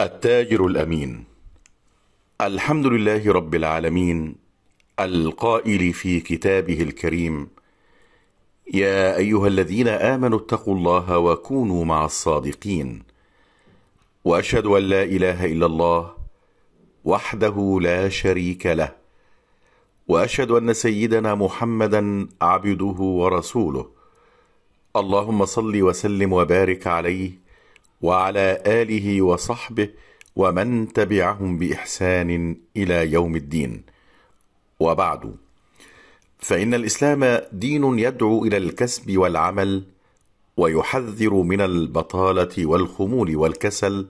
التاجر الأمين الحمد لله رب العالمين القائل في كتابه الكريم يا أيها الذين آمنوا اتقوا الله وكونوا مع الصادقين وأشهد أن لا إله إلا الله وحده لا شريك له وأشهد أن سيدنا محمدا عبده ورسوله اللهم صل وسلم وبارك عليه وعلى اله وصحبه ومن تبعهم باحسان الى يوم الدين وبعد فان الاسلام دين يدعو الى الكسب والعمل ويحذر من البطاله والخمول والكسل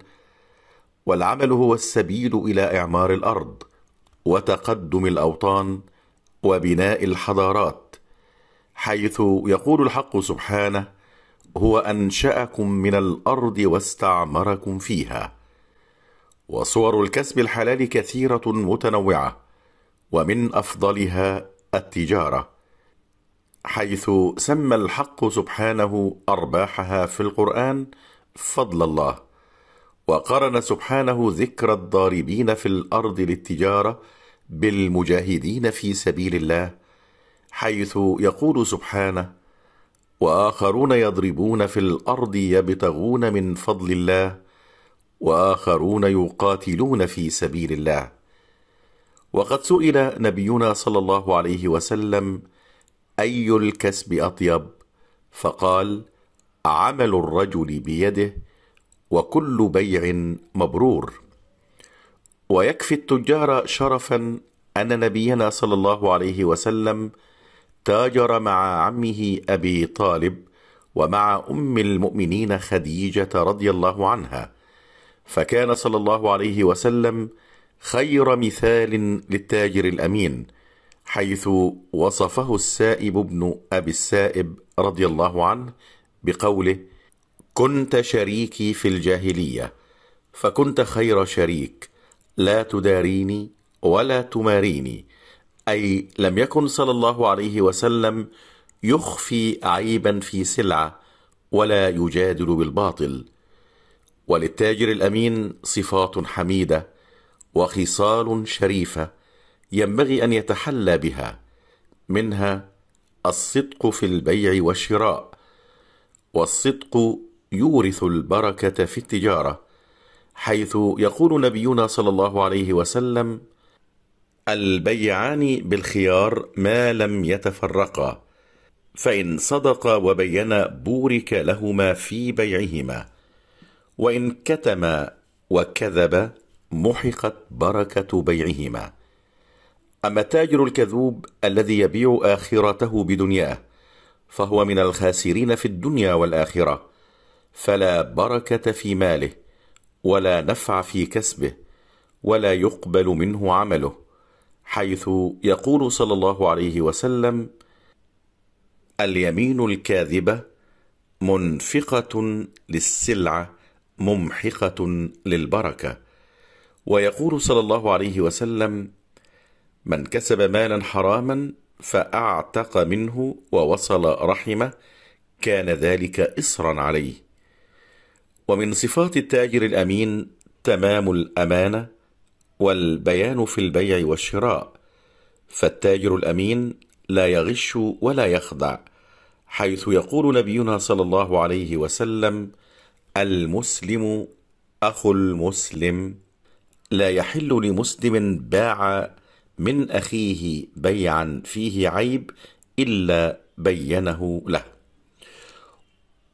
والعمل هو السبيل الى اعمار الارض وتقدم الاوطان وبناء الحضارات حيث يقول الحق سبحانه هو انشاكم من الارض واستعمركم فيها وصور الكسب الحلال كثيره متنوعه ومن افضلها التجاره حيث سمى الحق سبحانه ارباحها في القران فضل الله وقرن سبحانه ذكر الضاربين في الارض للتجاره بالمجاهدين في سبيل الله حيث يقول سبحانه واخرون يضربون في الارض يبتغون من فضل الله واخرون يقاتلون في سبيل الله وقد سئل نبينا صلى الله عليه وسلم اي الكسب اطيب فقال عمل الرجل بيده وكل بيع مبرور ويكفي التجار شرفا ان نبينا صلى الله عليه وسلم تاجر مع عمه ابي طالب ومع ام المؤمنين خديجه رضي الله عنها فكان صلى الله عليه وسلم خير مثال للتاجر الامين حيث وصفه السائب بن ابي السائب رضي الله عنه بقوله كنت شريكي في الجاهليه فكنت خير شريك لا تداريني ولا تماريني اي لم يكن صلى الله عليه وسلم يخفي عيبا في سلعه ولا يجادل بالباطل وللتاجر الامين صفات حميده وخصال شريفه ينبغي ان يتحلى بها منها الصدق في البيع والشراء والصدق يورث البركه في التجاره حيث يقول نبينا صلى الله عليه وسلم البيعان بالخيار ما لم يتفرقا فان صدقا وبينا بورك لهما في بيعهما وان كتما وكذبا محقت بركه بيعهما اما التاجر الكذوب الذي يبيع اخرته بدنياه فهو من الخاسرين في الدنيا والاخره فلا بركه في ماله ولا نفع في كسبه ولا يقبل منه عمله حيث يقول صلى الله عليه وسلم اليمين الكاذبه منفقه للسلعه ممحقه للبركه ويقول صلى الله عليه وسلم من كسب مالا حراما فاعتق منه ووصل رحمه كان ذلك اصرا عليه ومن صفات التاجر الامين تمام الامانه والبيان في البيع والشراء فالتاجر الامين لا يغش ولا يخدع حيث يقول نبينا صلى الله عليه وسلم المسلم اخو المسلم لا يحل لمسلم باع من اخيه بيعا فيه عيب الا بينه له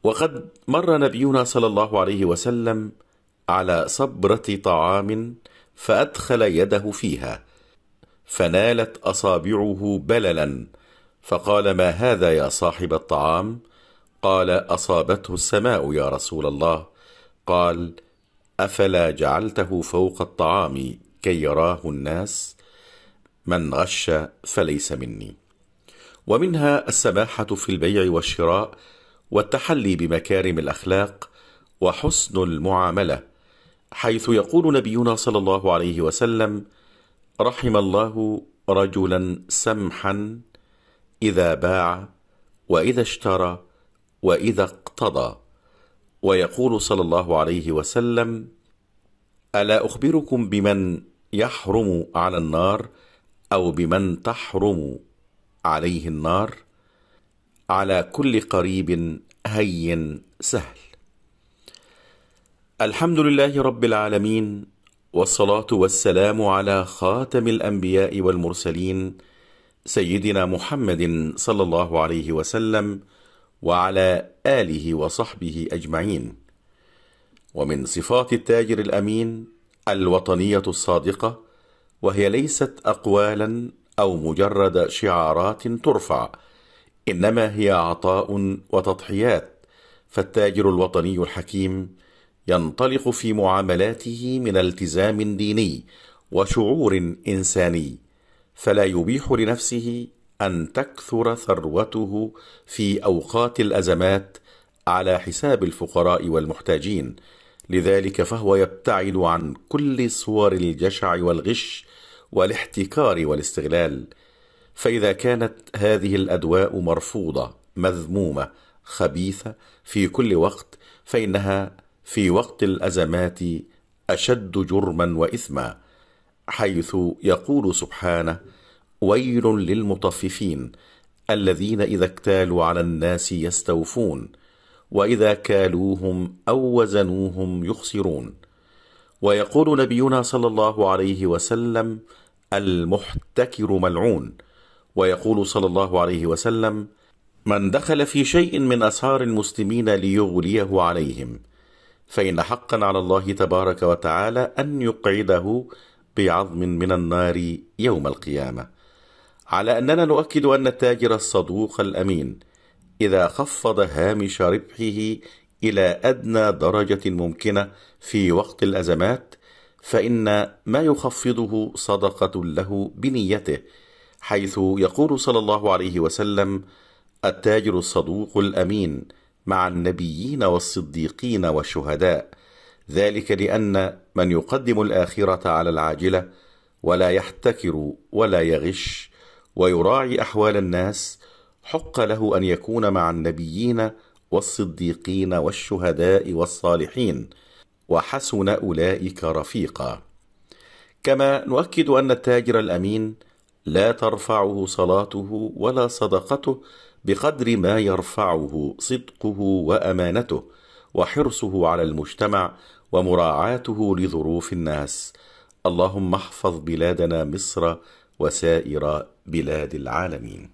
وقد مر نبينا صلى الله عليه وسلم على صبره طعام فأدخل يده فيها فنالت أصابعه بللا فقال ما هذا يا صاحب الطعام؟ قال أصابته السماء يا رسول الله قال أفلا جعلته فوق الطعام كي يراه الناس؟ من غش فليس مني ومنها السماحة في البيع والشراء والتحلي بمكارم الأخلاق وحسن المعاملة حيث يقول نبينا صلى الله عليه وسلم رحم الله رجلا سمحا اذا باع واذا اشترى واذا اقتضى ويقول صلى الله عليه وسلم الا اخبركم بمن يحرم على النار او بمن تحرم عليه النار على كل قريب هين سهل الحمد لله رب العالمين والصلاة والسلام على خاتم الأنبياء والمرسلين سيدنا محمد صلى الله عليه وسلم وعلى آله وصحبه أجمعين ومن صفات التاجر الأمين الوطنية الصادقة وهي ليست أقوالا أو مجرد شعارات ترفع إنما هي عطاء وتضحيات فالتاجر الوطني الحكيم ينطلق في معاملاته من التزام ديني وشعور انساني فلا يبيح لنفسه ان تكثر ثروته في اوقات الازمات على حساب الفقراء والمحتاجين لذلك فهو يبتعد عن كل صور الجشع والغش والاحتكار والاستغلال فاذا كانت هذه الادواء مرفوضه مذمومه خبيثه في كل وقت فانها في وقت الازمات اشد جرما واثما حيث يقول سبحانه ويل للمطففين الذين اذا اكتالوا على الناس يستوفون واذا كالوهم او وزنوهم يخسرون ويقول نبينا صلى الله عليه وسلم المحتكر ملعون ويقول صلى الله عليه وسلم من دخل في شيء من اسهار المسلمين ليغليه عليهم فان حقا على الله تبارك وتعالى ان يقعده بعظم من النار يوم القيامه على اننا نؤكد ان التاجر الصدوق الامين اذا خفض هامش ربحه الى ادنى درجه ممكنه في وقت الازمات فان ما يخفضه صدقه له بنيته حيث يقول صلى الله عليه وسلم التاجر الصدوق الامين مع النبيين والصديقين والشهداء ذلك لان من يقدم الاخره على العاجله ولا يحتكر ولا يغش ويراعي احوال الناس حق له ان يكون مع النبيين والصديقين والشهداء والصالحين وحسن اولئك رفيقا كما نؤكد ان التاجر الامين لا ترفعه صلاته ولا صدقته بقدر ما يرفعه صدقه وامانته وحرصه على المجتمع ومراعاته لظروف الناس اللهم احفظ بلادنا مصر وسائر بلاد العالمين